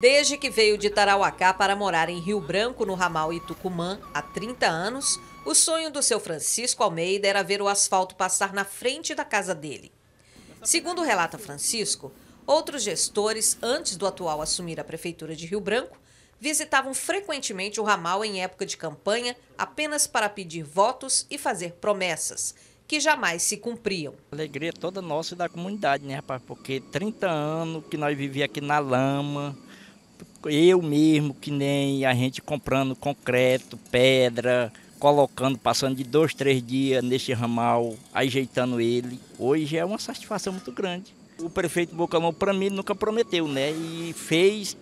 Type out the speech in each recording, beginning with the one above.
Desde que veio de Tarauacá para morar em Rio Branco, no ramal Itucumã, há 30 anos, o sonho do seu Francisco Almeida era ver o asfalto passar na frente da casa dele. Segundo relata Francisco, outros gestores, antes do atual assumir a prefeitura de Rio Branco, visitavam frequentemente o ramal em época de campanha apenas para pedir votos e fazer promessas, que jamais se cumpriam. Alegria é toda nossa e da comunidade, né, rapaz? Porque 30 anos que nós vivíamos aqui na lama, eu mesmo, que nem a gente comprando concreto, pedra, colocando, passando de dois, três dias neste ramal, ajeitando ele. Hoje é uma satisfação muito grande. O prefeito Bocalão, para mim, nunca prometeu, né? E fez,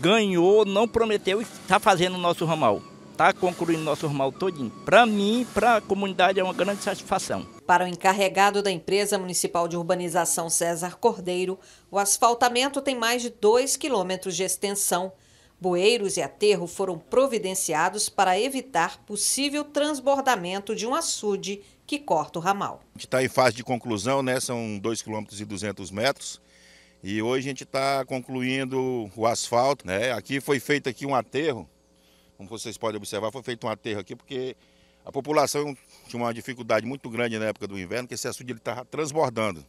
ganhou, não prometeu e está fazendo o nosso ramal está concluindo nosso ramal todinho. Para mim, para a comunidade, é uma grande satisfação. Para o encarregado da empresa municipal de urbanização César Cordeiro, o asfaltamento tem mais de 2 quilômetros de extensão. Bueiros e aterro foram providenciados para evitar possível transbordamento de um açude que corta o ramal. A gente está em fase de conclusão, né? são 2 km e 200 metros. E hoje a gente está concluindo o asfalto. Né? Aqui foi feito aqui um aterro como vocês podem observar, foi feito um aterro aqui porque a população tinha uma dificuldade muito grande na época do inverno, que esse açude estava transbordando.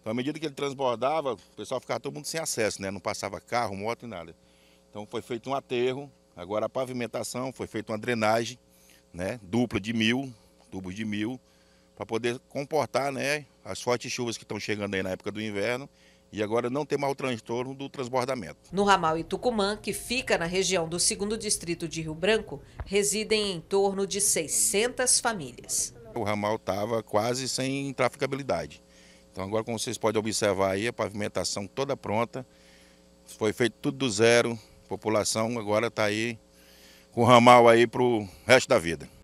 Então, à medida que ele transbordava, o pessoal ficava todo mundo sem acesso, né? Não passava carro, moto e nada. Então, foi feito um aterro, agora a pavimentação, foi feita uma drenagem, né? Dupla de mil, tubos de mil, para poder comportar, né? As fortes chuvas que estão chegando aí na época do inverno e agora não tem mais o transtorno do transbordamento. No ramal Itucumã, que fica na região do 2 Distrito de Rio Branco, residem em torno de 600 famílias. O ramal estava quase sem traficabilidade. Então agora, como vocês podem observar aí, a pavimentação toda pronta, foi feito tudo do zero, a população agora está aí com o ramal aí para o resto da vida.